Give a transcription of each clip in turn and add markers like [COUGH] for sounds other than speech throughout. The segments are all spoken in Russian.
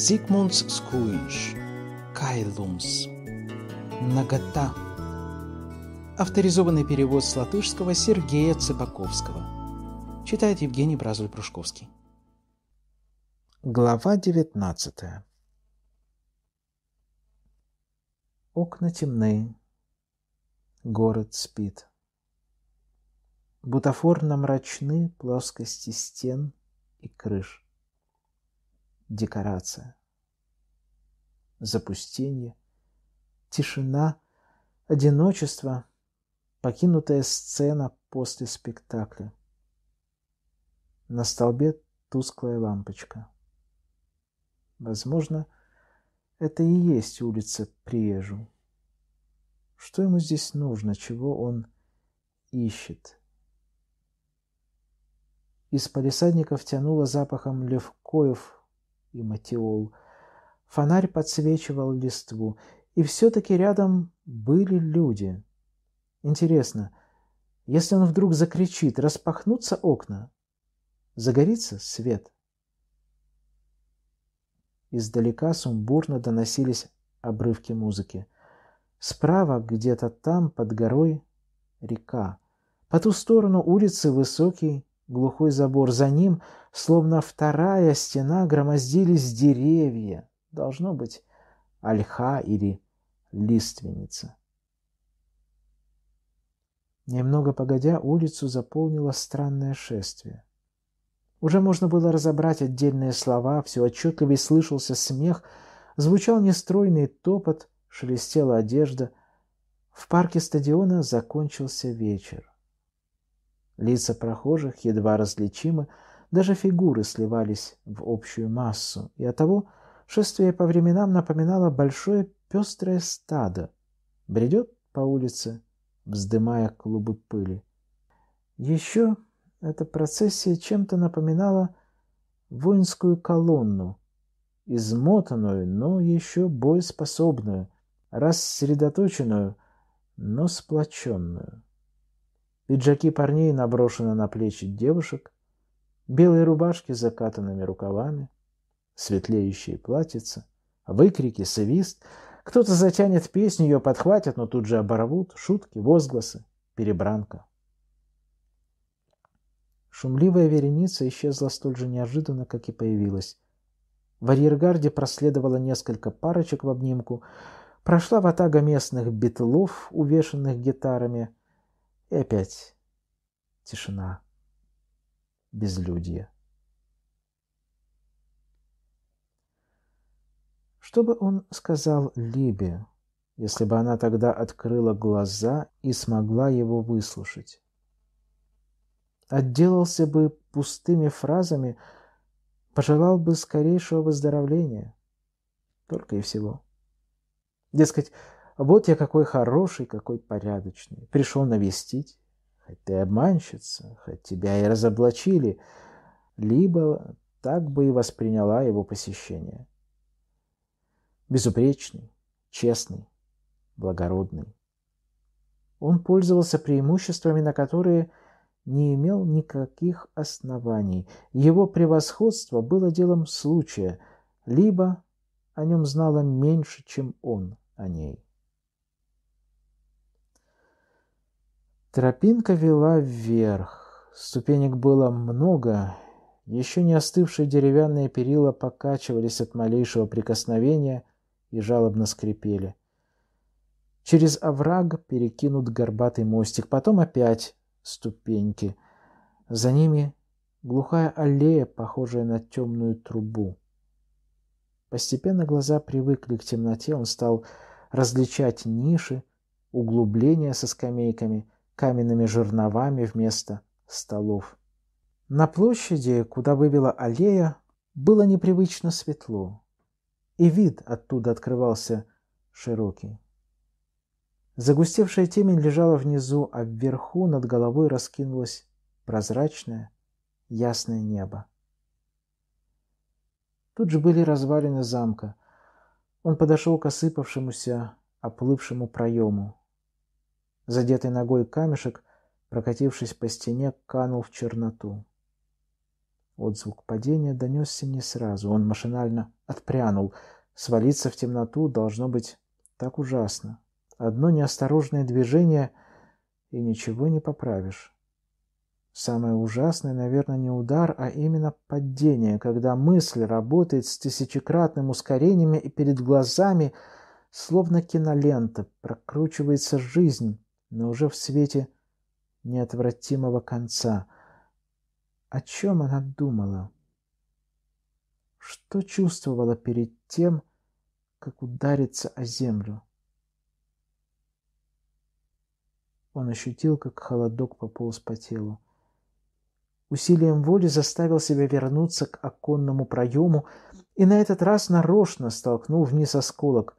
Zigmunds skūjiņš, kailums, нагота. Авторизованный перевод с латышского Сергея Цыбаковского. Читает Евгений Бразуль-Прушковский. Глава 19 Окна темны. Город спит. Бутафорно мрачны плоскости стен и крыш декорация. Запустение, тишина, одиночество, покинутая сцена после спектакля. На столбе тусклая лампочка. Возможно, это и есть улица Приежу. Что ему здесь нужно, чего он ищет? Из палисадников тянуло запахом левкоев и матиол. Фонарь подсвечивал листву, и все-таки рядом были люди. Интересно, если он вдруг закричит, распахнутся окна, загорится свет. Издалека сумбурно доносились обрывки музыки. Справа, где-то там, под горой, река. По ту сторону улицы высокий Глухой забор за ним, словно вторая стена, громоздились деревья. Должно быть, ольха или лиственница. Немного погодя, улицу заполнило странное шествие. Уже можно было разобрать отдельные слова, все отчетливее слышался смех, звучал нестройный топот, шелестела одежда. В парке стадиона закончился вечер. Лица прохожих едва различимы, даже фигуры сливались в общую массу, и оттого шествие по временам напоминало большое пестрое стадо. Бредет по улице, вздымая клубы пыли. Еще эта процессия чем-то напоминала воинскую колонну, измотанную, но еще боеспособную, рассредоточенную, но сплоченную. Пиджаки парней наброшены на плечи девушек, белые рубашки с закатанными рукавами, светлеющие платьица, выкрики, свист. Кто-то затянет песню, ее подхватят, но тут же оборвут, шутки, возгласы, перебранка. Шумливая вереница исчезла столь же неожиданно, как и появилась. В арьергарде проследовало несколько парочек в обнимку, прошла ватага местных битлов, увешанных гитарами – и опять тишина, безлюдие. Что бы он сказал Либе, если бы она тогда открыла глаза и смогла его выслушать? Отделался бы пустыми фразами, пожелал бы скорейшего выздоровления. Только и всего. Дескать, вот я какой хороший, какой порядочный. Пришел навестить. Хоть ты обманщица, хоть тебя и разоблачили. Либо так бы и восприняла его посещение. Безупречный, честный, благородный. Он пользовался преимуществами, на которые не имел никаких оснований. Его превосходство было делом случая, либо о нем знала меньше, чем он о ней. Тропинка вела вверх. Ступенек было много. Еще не остывшие деревянные перила покачивались от малейшего прикосновения и жалобно скрипели. Через овраг перекинут горбатый мостик, потом опять ступеньки. За ними глухая аллея, похожая на темную трубу. Постепенно глаза привыкли к темноте, он стал различать ниши, углубления со скамейками — каменными жерновами вместо столов. На площади, куда вывела аллея, было непривычно светло, и вид оттуда открывался широкий. Загустевшая темень лежала внизу, а вверху над головой раскинулось прозрачное, ясное небо. Тут же были развалины замка. Он подошел к осыпавшемуся, оплывшему проему. Задетый ногой камешек, прокатившись по стене, канул в черноту. Отзвук падения донесся не сразу. Он машинально отпрянул. Свалиться в темноту должно быть так ужасно. Одно неосторожное движение, и ничего не поправишь. Самое ужасное, наверное, не удар, а именно падение, когда мысль работает с тысячекратным ускорением и перед глазами, словно кинолента, прокручивается жизнь, но уже в свете неотвратимого конца. О чем она думала? Что чувствовала перед тем, как удариться о землю? Он ощутил, как холодок пополз по телу. Усилием воли заставил себя вернуться к оконному проему и на этот раз нарочно столкнул вниз осколок.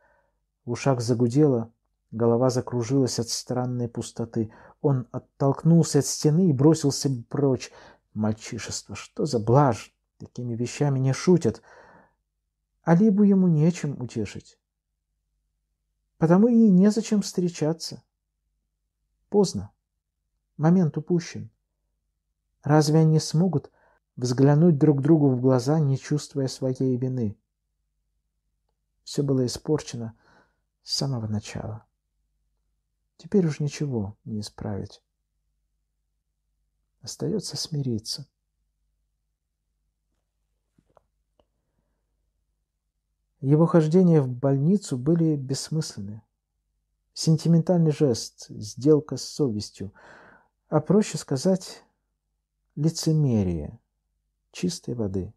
В ушах загудело, Голова закружилась от странной пустоты. Он оттолкнулся от стены и бросился прочь. Мальчишество, что за блажь? Такими вещами не шутят. А либо ему нечем утешить. Потому и незачем встречаться. Поздно. Момент упущен. Разве они смогут взглянуть друг другу в глаза, не чувствуя своей вины? Все было испорчено с самого начала. Теперь уж ничего не исправить. Остается смириться. Его хождения в больницу были бессмысленны. Сентиментальный жест, сделка с совестью, а проще сказать лицемерие чистой воды.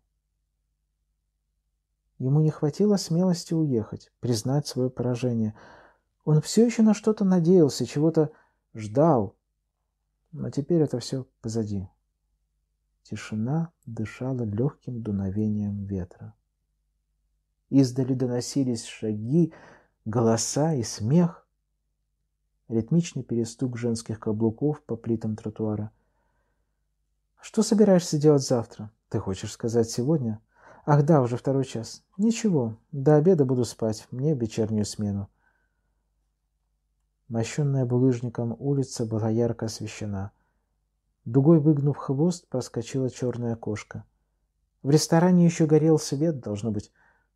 Ему не хватило смелости уехать, признать свое поражение – он все еще на что-то надеялся, чего-то ждал. Но теперь это все позади. Тишина дышала легким дуновением ветра. Издали доносились шаги, голоса и смех. Ритмичный перестук женских каблуков по плитам тротуара. «Что собираешься делать завтра? Ты хочешь сказать сегодня?» «Ах да, уже второй час. Ничего, до обеда буду спать, мне вечернюю смену. Мощенная булыжником улица была ярко освещена. Дугой выгнув хвост, проскочила черная кошка. В ресторане еще горел свет, должно быть.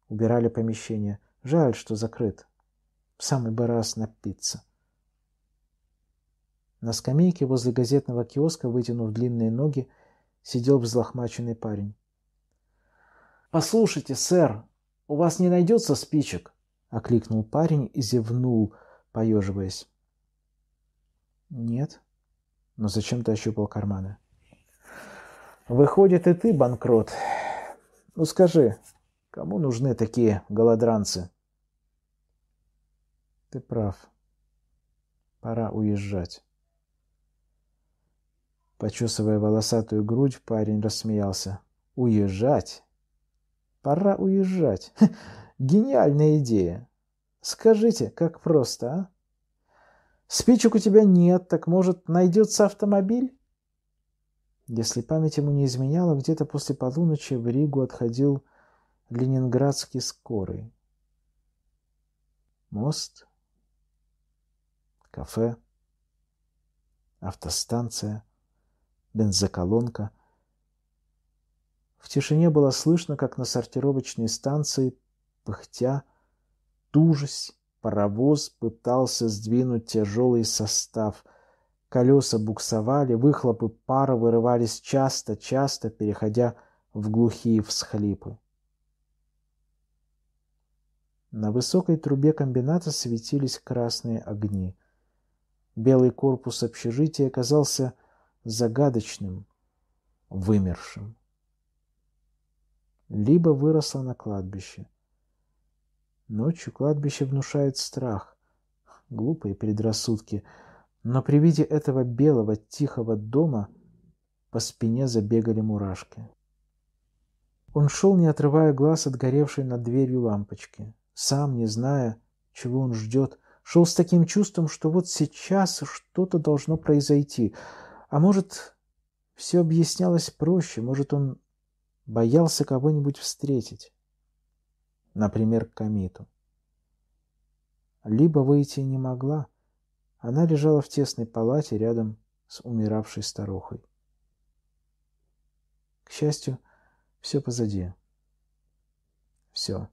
Убирали помещение. Жаль, что закрыт. В самый бы раз напиться. На скамейке возле газетного киоска, вытянув длинные ноги, сидел взлохмаченный парень. «Послушайте, сэр, у вас не найдется спичек?» — окликнул парень и зевнул — поеживаясь. «Нет». Но зачем ты ощупал карманы? «Выходит, и ты банкрот. Ну скажи, кому нужны такие голодранцы?» «Ты прав. Пора уезжать». Почесывая волосатую грудь, парень рассмеялся. «Уезжать? Пора уезжать. [LAUGHS] Гениальная идея. Скажите, как просто, а? Спичек у тебя нет, так может найдется автомобиль? Если память ему не изменяла, где-то после полуночи в Ригу отходил ленинградский скорый. Мост, кафе, автостанция, бензоколонка. В тишине было слышно, как на сортировочной станции, пыхтя, Тужась, паровоз пытался сдвинуть тяжелый состав. Колеса буксовали, выхлопы пара вырывались часто-часто, переходя в глухие всхлипы. На высокой трубе комбината светились красные огни. Белый корпус общежития оказался загадочным, вымершим. Либо выросла на кладбище. Ночью кладбище внушает страх. Глупые предрассудки. Но при виде этого белого тихого дома по спине забегали мурашки. Он шел, не отрывая глаз от горевшей над дверью лампочки. Сам, не зная, чего он ждет, шел с таким чувством, что вот сейчас что-то должно произойти. А может, все объяснялось проще, может, он боялся кого-нибудь встретить например, к комиту. Либо выйти не могла, она лежала в тесной палате рядом с умиравшей старухой. К счастью, все позади. Все.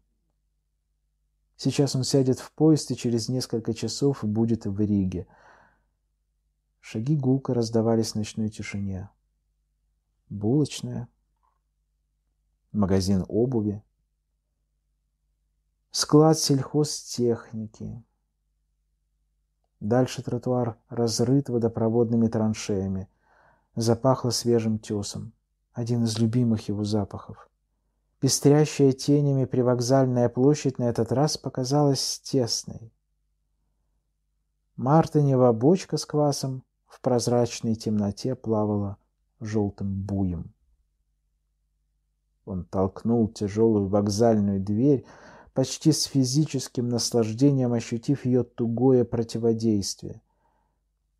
Сейчас он сядет в поезд и через несколько часов будет в Риге. Шаги гулко раздавались в ночной тишине. Булочная. Магазин обуви склад сельхозтехники. Дальше тротуар разрыт водопроводными траншеями. Запахло свежим тесом. Один из любимых его запахов. Пестрящая тенями привокзальная площадь на этот раз показалась тесной. Мартынева бочка с квасом в прозрачной темноте плавала желтым буем. Он толкнул тяжелую вокзальную дверь, почти с физическим наслаждением ощутив ее тугое противодействие.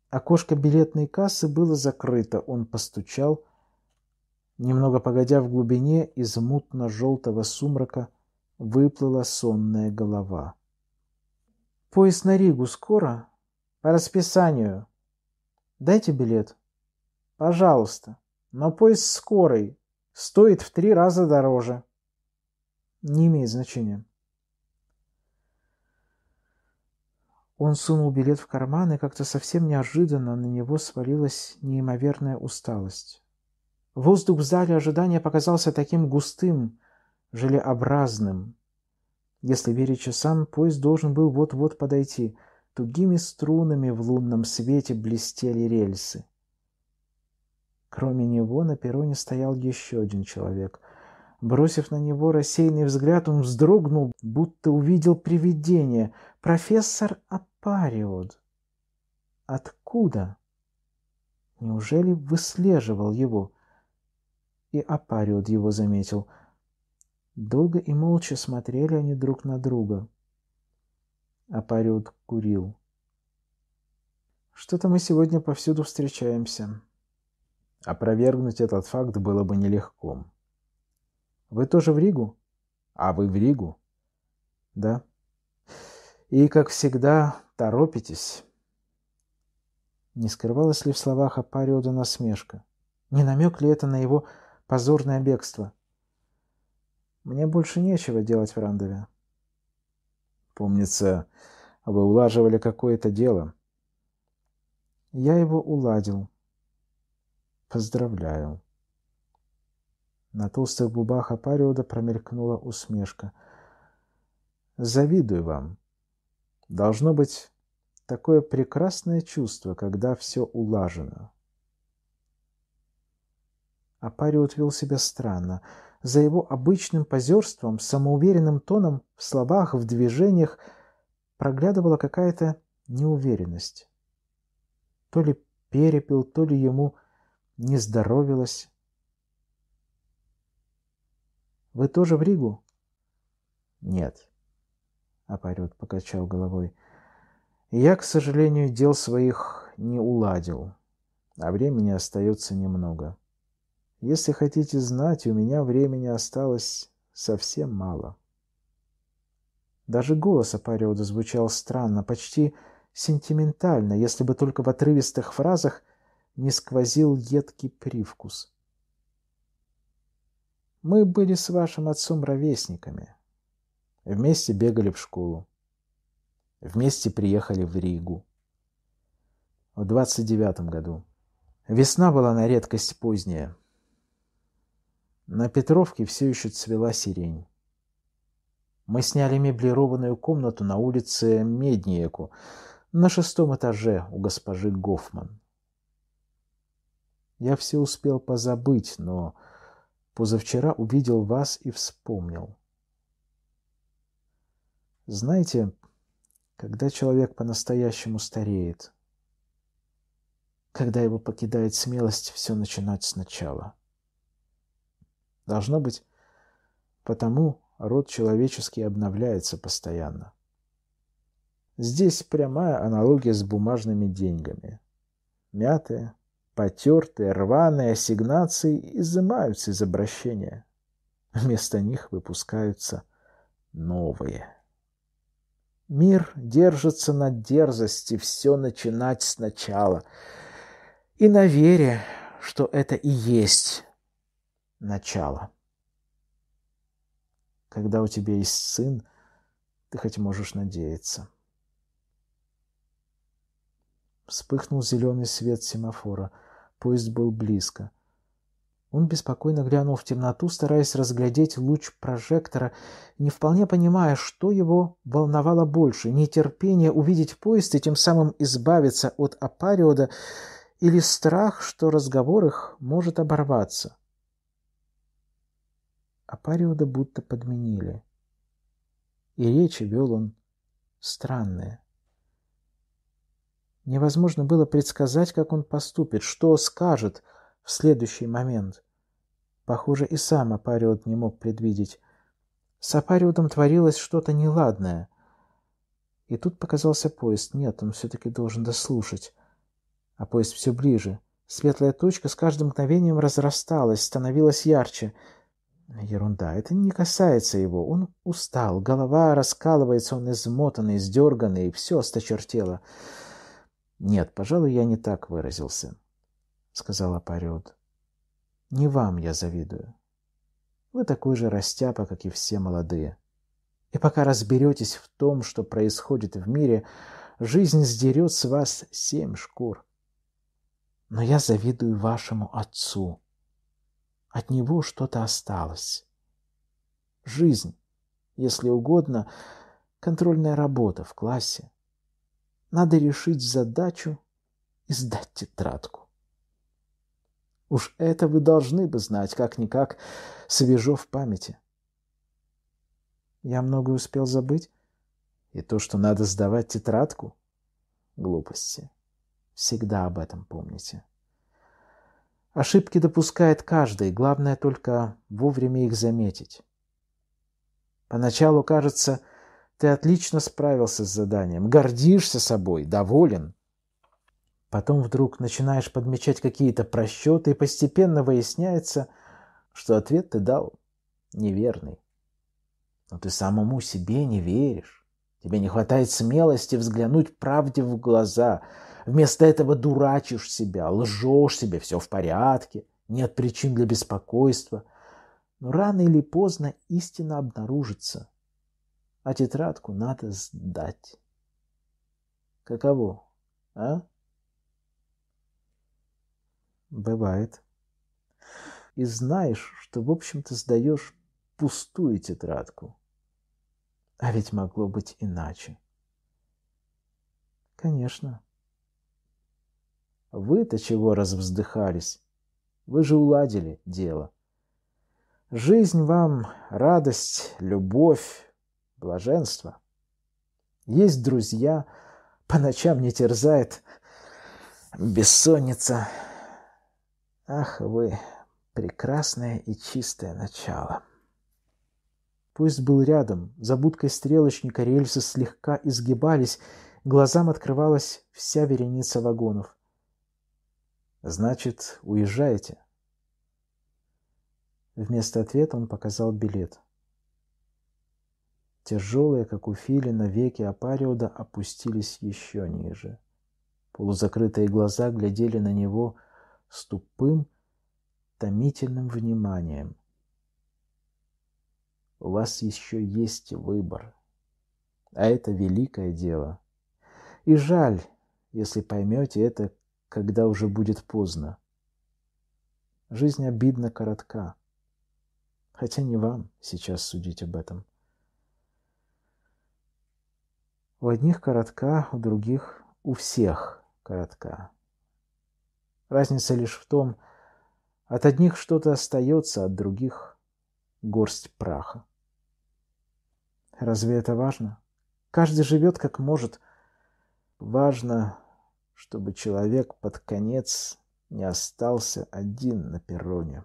Окошко билетной кассы было закрыто, он постучал. Немного погодя в глубине, из мутно-желтого сумрака выплыла сонная голова. «Поезд на Ригу скоро?» «По расписанию». «Дайте билет». «Пожалуйста. Но поезд скорый. Стоит в три раза дороже». «Не имеет значения». Он сунул билет в карман, и как-то совсем неожиданно на него свалилась неимоверная усталость. Воздух в зале ожидания показался таким густым, желеобразным. Если верить часам, поезд должен был вот-вот подойти. Тугими струнами в лунном свете блестели рельсы. Кроме него на перроне стоял еще один человек. Бросив на него рассеянный взгляд, он вздрогнул, будто увидел привидение. Профессор Аппарат. Париод. Откуда? Неужели выслеживал его? И Апариод его заметил. Долго и молча смотрели они друг на друга. Апариод курил. Что-то мы сегодня повсюду встречаемся. Опровергнуть этот факт было бы нелегко. Вы тоже в Ригу? А вы в Ригу? Да. И, как всегда, Торопитесь!» Не скрывалась ли в словах Апариода насмешка? Не намек ли это на его позорное бегство? «Мне больше нечего делать в Рандове». «Помнится, вы улаживали какое-то дело». «Я его уладил». «Поздравляю». На толстых губах Апариода промелькнула усмешка. «Завидую вам». Должно быть такое прекрасное чувство, когда все улажено. А Апари вел себя странно. За его обычным позерством, самоуверенным тоном, в словах, в движениях проглядывала какая-то неуверенность. То ли перепил, то ли ему не здоровилось. «Вы тоже в Ригу?» «Нет», — Апарют покачал головой. «Я, к сожалению, дел своих не уладил, а времени остается немного. Если хотите знать, у меня времени осталось совсем мало». Даже голос Апариода звучал странно, почти сентиментально, если бы только в отрывистых фразах не сквозил едкий привкус. «Мы были с вашим отцом ровесниками», Вместе бегали в школу. Вместе приехали в Ригу. В 29 году. Весна была на редкость поздняя. На Петровке все еще цвела сирень. Мы сняли меблированную комнату на улице Медниеку, на шестом этаже у госпожи Гофман. Я все успел позабыть, но позавчера увидел вас и вспомнил. Знаете, когда человек по-настоящему стареет, когда его покидает смелость все начинать сначала. Должно быть, потому род человеческий обновляется постоянно. Здесь прямая аналогия с бумажными деньгами. Мятые, потертые, рваные ассигнации изымаются из обращения. Вместо них выпускаются новые. Мир держится на дерзости все начинать сначала и на вере, что это и есть начало. Когда у тебя есть сын, ты хоть можешь надеяться. Вспыхнул зеленый свет семафора. Поезд был близко. Он беспокойно глянул в темноту, стараясь разглядеть луч прожектора, не вполне понимая, что его волновало больше – нетерпение увидеть поезд и тем самым избавиться от Апариода или страх, что разговор их может оборваться. Апариода будто подменили. И речи вел он странные. Невозможно было предсказать, как он поступит, что скажет – в следующий момент. Похоже, и сам Апариот не мог предвидеть. С Апариотом творилось что-то неладное. И тут показался поезд. Нет, он все-таки должен дослушать. А поезд все ближе. Светлая точка с каждым мгновением разрасталась, становилась ярче. Ерунда, это не касается его. Он устал, голова раскалывается, он измотанный, сдерганный, и все осточертело. Нет, пожалуй, я не так выразился. — сказала Париот. «Не вам я завидую. Вы такой же растяпа, как и все молодые. И пока разберетесь в том, что происходит в мире, жизнь сдерет с вас семь шкур. Но я завидую вашему отцу. От него что-то осталось. Жизнь, если угодно, контрольная работа в классе. Надо решить задачу и сдать тетрадку. Уж это вы должны бы знать, как-никак свежо в памяти. Я многое успел забыть. И то, что надо сдавать тетрадку? Глупости. Всегда об этом помните. Ошибки допускает каждый, главное только вовремя их заметить. Поначалу кажется, ты отлично справился с заданием, гордишься собой, доволен. Потом вдруг начинаешь подмечать какие-то просчеты, и постепенно выясняется, что ответ ты дал неверный. Но ты самому себе не веришь. Тебе не хватает смелости взглянуть правде в глаза. Вместо этого дурачишь себя, лжешь себе, все в порядке, нет причин для беспокойства. Но рано или поздно истина обнаружится, а тетрадку надо сдать. Каково, а? Бывает. И знаешь, что, в общем-то, сдаешь пустую тетрадку. А ведь могло быть иначе. Конечно. Вы-то чего развздыхались, Вы же уладили дело. Жизнь вам — радость, любовь, блаженство. Есть друзья, по ночам не терзает бессонница — Ах вы, прекрасное и чистое начало. Поезд был рядом, за будкой стрелочника рельсы слегка изгибались, глазам открывалась вся вереница вагонов. «Значит, уезжаете?» Вместо ответа он показал билет. Тяжелые, как у Филина, веки Апариода опустились еще ниже. Полузакрытые глаза глядели на него – с тупым, томительным вниманием. У вас еще есть выбор, а это великое дело. И жаль, если поймете это, когда уже будет поздно. Жизнь обидно коротка, хотя не вам сейчас судить об этом. У одних коротка, у других, у всех коротка. Разница лишь в том, от одних что-то остается, от других — горсть праха. Разве это важно? Каждый живет как может. Важно, чтобы человек под конец не остался один на перроне.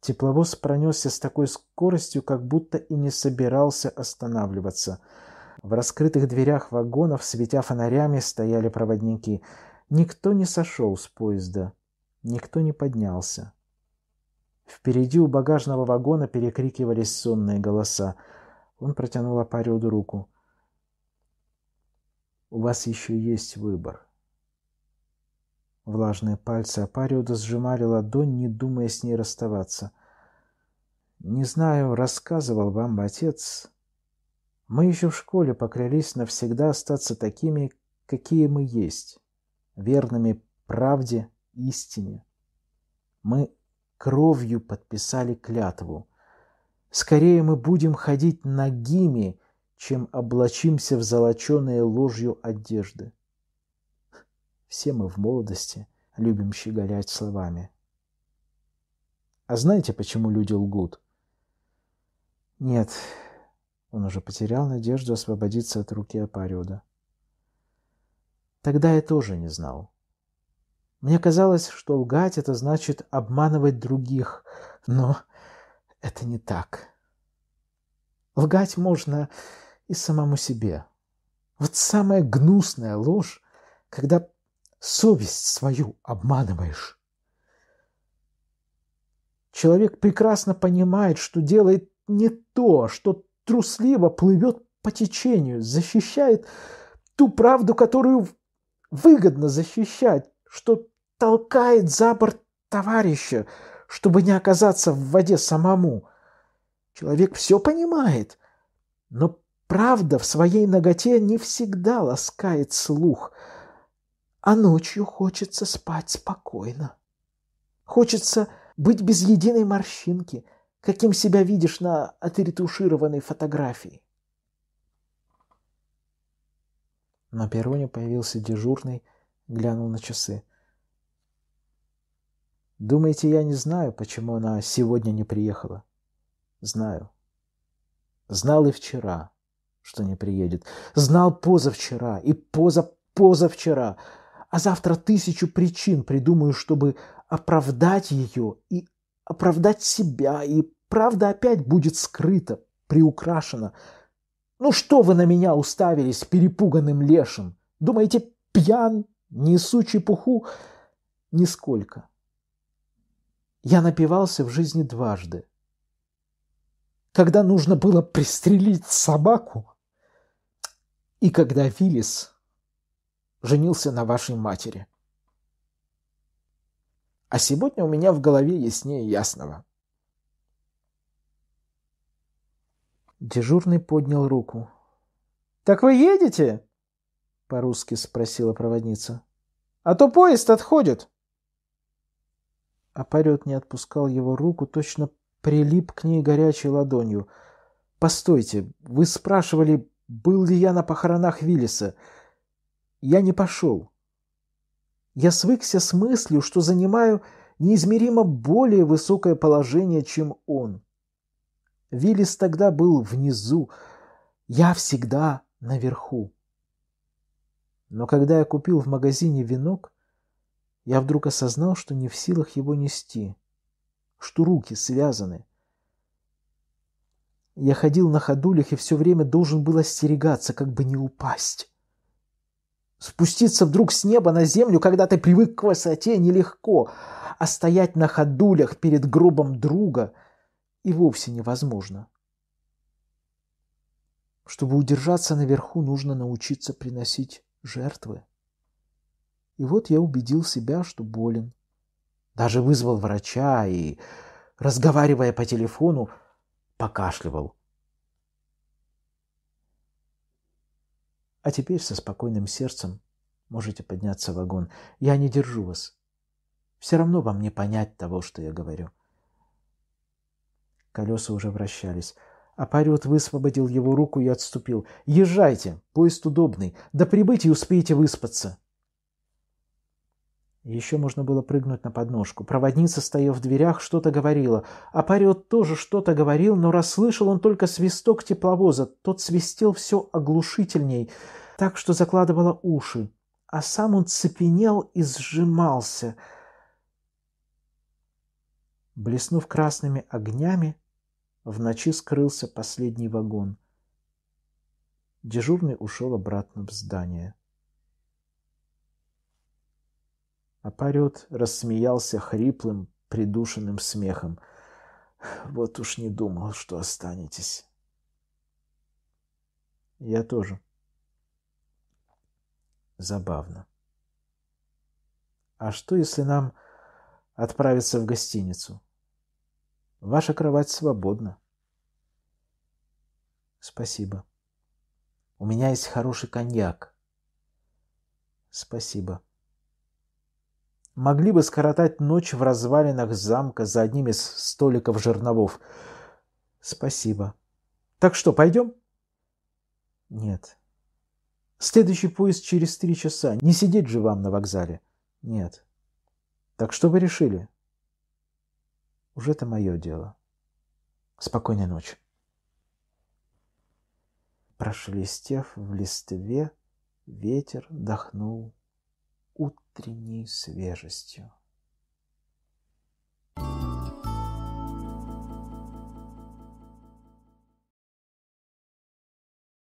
Тепловоз пронесся с такой скоростью, как будто и не собирался останавливаться — в раскрытых дверях вагонов, светя фонарями, стояли проводники. Никто не сошел с поезда, никто не поднялся. Впереди у багажного вагона перекрикивались сонные голоса. Он протянул Апариоду руку. «У вас еще есть выбор». Влажные пальцы Апариода сжимали ладонь, не думая с ней расставаться. «Не знаю, рассказывал вам отец, мы еще в школе поклялись навсегда остаться такими, какие мы есть, верными правде, истине. Мы кровью подписали клятву. Скорее мы будем ходить нагими, чем облачимся в золоченые ложью одежды. Все мы в молодости любим щеголять словами. А знаете, почему люди лгут? Нет, он уже потерял надежду освободиться от руки Апариода. Тогда я тоже не знал. Мне казалось, что лгать — это значит обманывать других, но это не так. Лгать можно и самому себе. Вот самая гнусная ложь, когда совесть свою обманываешь. Человек прекрасно понимает, что делает не то, что трусливо плывет по течению, защищает ту правду, которую выгодно защищать, что толкает за борт товарища, чтобы не оказаться в воде самому. Человек все понимает, но правда в своей ноготе не всегда ласкает слух, а ночью хочется спать спокойно. Хочется быть без единой морщинки, каким себя видишь на отретушированной фотографии. На перроне появился дежурный, глянул на часы. Думаете, я не знаю, почему она сегодня не приехала? Знаю. Знал и вчера, что не приедет. Знал позавчера и поза позавчера. А завтра тысячу причин придумаю, чтобы оправдать ее и оправдать себя, и правда опять будет скрыта, приукрашена. Ну что вы на меня уставились перепуганным лешим? Думаете, пьян, несу чепуху? Нисколько. Я напивался в жизни дважды. Когда нужно было пристрелить собаку, и когда Филис женился на вашей матери. А сегодня у меня в голове яснее ясного. Дежурный поднял руку. «Так вы едете?» — по-русски спросила проводница. «А то поезд отходит!» Апарет не отпускал его руку, точно прилип к ней горячей ладонью. «Постойте, вы спрашивали, был ли я на похоронах Виллиса? Я не пошел. Я свыкся с мыслью, что занимаю неизмеримо более высокое положение, чем он. Виллис тогда был внизу, я всегда наверху. Но когда я купил в магазине венок, я вдруг осознал, что не в силах его нести, что руки связаны. Я ходил на ходулях и все время должен был остерегаться, как бы не упасть. Спуститься вдруг с неба на землю, когда ты привык к высоте, нелегко, а стоять на ходулях перед гробом друга и вовсе невозможно. Чтобы удержаться наверху, нужно научиться приносить жертвы. И вот я убедил себя, что болен. Даже вызвал врача и, разговаривая по телефону, покашливал – А теперь со спокойным сердцем можете подняться в вагон. Я не держу вас. Все равно вам не понять того, что я говорю. Колеса уже вращались. Апариот высвободил его руку и отступил. «Езжайте, поезд удобный. До прибытия успеете выспаться». Еще можно было прыгнуть на подножку. Проводница стояла в дверях, что-то говорила. а Апариот тоже что-то говорил, но расслышал он только свисток тепловоза. Тот свистел все оглушительней, так что закладывало уши. А сам он цепенел и сжимался. Блеснув красными огнями, в ночи скрылся последний вагон. Дежурный ушел обратно в здание. А Париот рассмеялся хриплым, придушенным смехом. «Вот уж не думал, что останетесь». «Я тоже». Забавно. «А что, если нам отправиться в гостиницу? Ваша кровать свободна». «Спасибо. У меня есть хороший коньяк». «Спасибо» могли бы скоротать ночь в развалинах замка за одним из столиков жерновов. Спасибо. Так что, пойдем? Нет. Следующий поезд через три часа. Не сидеть же вам на вокзале. Нет. Так что вы решили? Уже это мое дело. Спокойной ночи. Прошелестев в листве, ветер дохнул утренней свежестью. thank you